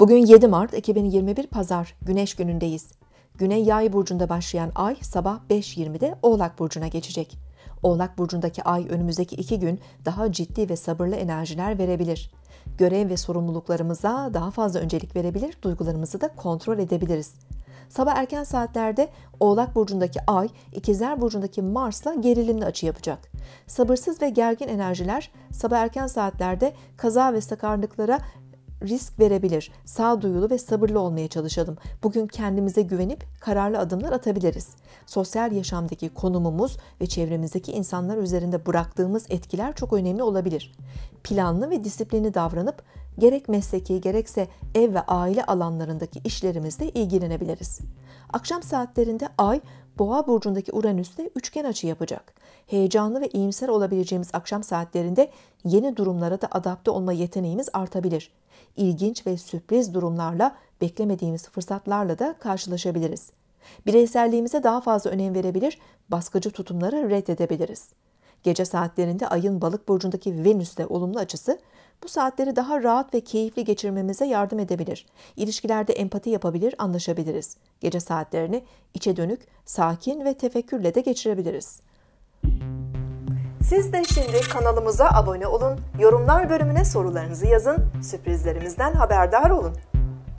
Bugün 7 Mart 2021 Pazar, Güneş günündeyiz. Güney Yay burcunda başlayan ay sabah 5.20'de Oğlak burcuna geçecek. Oğlak burcundaki ay önümüzdeki iki gün daha ciddi ve sabırlı enerjiler verebilir. Görev ve sorumluluklarımıza daha fazla öncelik verebilir, duygularımızı da kontrol edebiliriz. Sabah erken saatlerde Oğlak burcundaki Ay, İkizler burcundaki Mars'la gerilimli açı yapacak. Sabırsız ve gergin enerjiler sabah erken saatlerde kaza ve sakarlıklara risk verebilir. Sağduyulu ve sabırlı olmaya çalışalım. Bugün kendimize güvenip kararlı adımlar atabiliriz. Sosyal yaşamdaki konumumuz ve çevremizdeki insanlar üzerinde bıraktığımız etkiler çok önemli olabilir. Planlı ve disiplinli davranıp gerek mesleki gerekse ev ve aile alanlarındaki işlerimizle ilgilenebiliriz. Akşam saatlerinde ay Boğa burcundaki Uranüs'te üçgen açı yapacak. Heyecanlı ve iyimser olabileceğimiz akşam saatlerinde yeni durumlara da adapte olma yeteneğimiz artabilir. İlginç ve sürpriz durumlarla, beklemediğimiz fırsatlarla da karşılaşabiliriz. Bireyselliğimize daha fazla önem verebilir, baskıcı tutumları reddedebiliriz. Gece saatlerinde ayın balık burcundaki Venüs'le olumlu açısı bu saatleri daha rahat ve keyifli geçirmemize yardım edebilir. İlişkilerde empati yapabilir, anlaşabiliriz. Gece saatlerini içe dönük, sakin ve tefekkürle de geçirebiliriz. Siz de şimdi kanalımıza abone olun, yorumlar bölümüne sorularınızı yazın, sürprizlerimizden haberdar olun.